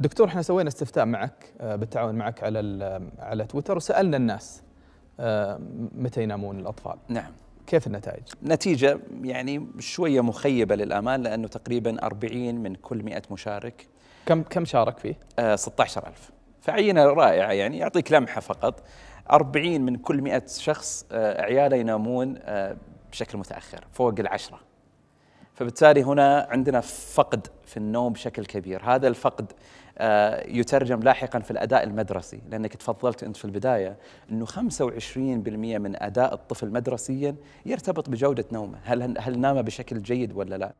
دكتور احنا سوينا استفتاء معك آه، بالتعاون معك على آه، على تويتر وسالنا الناس آه، متى ينامون الاطفال نعم كيف النتائج؟ نتيجة يعني شوية مخيبة للأمان لأنه تقريبا 40 من كل 100 مشارك كم كم شارك فيه؟ آه 16000 فعينة رائعة يعني يعطيك لمحة فقط 40 من كل 100 شخص آه عياله ينامون آه بشكل متأخر فوق العشرة فبالتالي هنا عندنا فقد في النوم بشكل كبير هذا الفقد آه، يترجم لاحقا في الاداء المدرسي لانك تفضلت انت في البدايه انه 25% من اداء الطفل مدرسيا يرتبط بجوده نومه هل هل نام بشكل جيد ولا لا